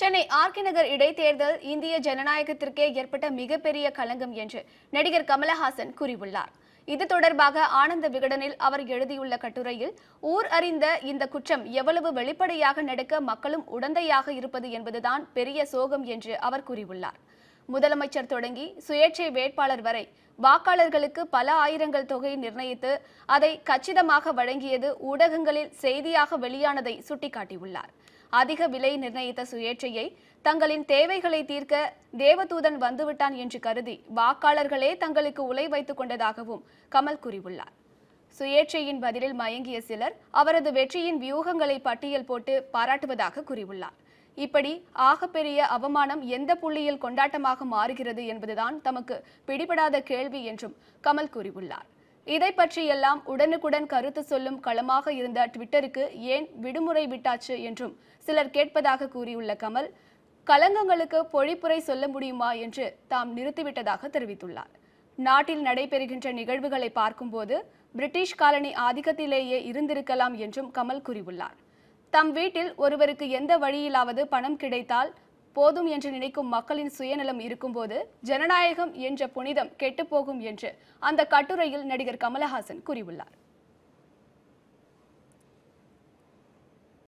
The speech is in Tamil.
சென்னை ஆர்கே நகர் இடைத்தேர்தல் இந்திய ஜனநாயகத்திற்கே ஏற்பட்ட மிகப்பெரிய களங்கம் என்று நடிகர் கமலஹாசன் கூறியுள்ளார் இது தொடர்பாக ஆனந்த விகடனில் அவர் எழுதியுள்ள கட்டுரையில் ஊர் அறிந்த இந்த குற்றம் எவ்வளவு வெளிப்படையாக நடக்க மக்களும் உடந்தையாக இருப்பது என்பதுதான் பெரிய சோகம் என்று அவர் கூறியுள்ளார் முதலமைச்சர் தொடங்கி சுயேட்சை வேட்பாளர் வரை வாக்காளர்களுக்கு பல ஆயிரங்கள் தொகை நிர்ணயித்து அதை கச்சிதமாக வழங்கியது ஊடகங்களில் செய்தியாக வெளியானதை சுட்டிக்காட்டியுள்ளார் அதிக விலை நிர்ணயித்த சுயேட்சையை தங்களின் தேவைகளை தீர்க்க தேவதூதன் வந்துவிட்டான் என்று கருதி வாக்காளர்களே தங்களுக்கு உலை வைத்துக் கொண்டதாகவும் கமல் கூறியுள்ளார் சுயேட்சையின் பதிலில் மயங்கிய சிலர் அவரது வெற்றியின் வியூகங்களை பட்டியல் போட்டு பாராட்டுவதாக கூறியுள்ளார் இப்படி ஆகப்பெரிய அவமானம் எந்த புள்ளியில் கொண்டாட்டமாக மாறுகிறது என்பதுதான் தமக்கு பிடிபடாத கேள்வி என்றும் கமல் கூறியுள்ளார் இதை பற்றியெல்லாம் உடனுக்குடன் கருத்து சொல்லும் களமாக இருந்த ட்விட்டருக்கு ஏன் விடுமுறை விட்டாச்சு என்றும் சிலர் கேட்பதாக கூறியுள்ள கமல் கலங்கங்களுக்கு பொழிப்புரை சொல்ல முடியுமா என்று தாம் நிறுத்திவிட்டதாக தெரிவித்துள்ளார் நாட்டில் நடைபெறுகின்ற நிகழ்வுகளை பார்க்கும்போது பிரிட்டிஷ் காலனி ஆதிக்கத்திலேயே இருந்திருக்கலாம் என்றும் கமல் கூறியுள்ளார் தம் வீட்டில் ஒருவருக்கு எந்த வழியிலாவது பணம் கிடைத்தால் போதும் என்று நினைக்கும் மக்களின் சுயநலம் இருக்கும்போது ஜனநாயகம் என்ற புனிதம் கெட்டுப்போகும் என்று அந்த கட்டுரையில் நடிகர் கமலஹாசன் கூறியுள்ளார்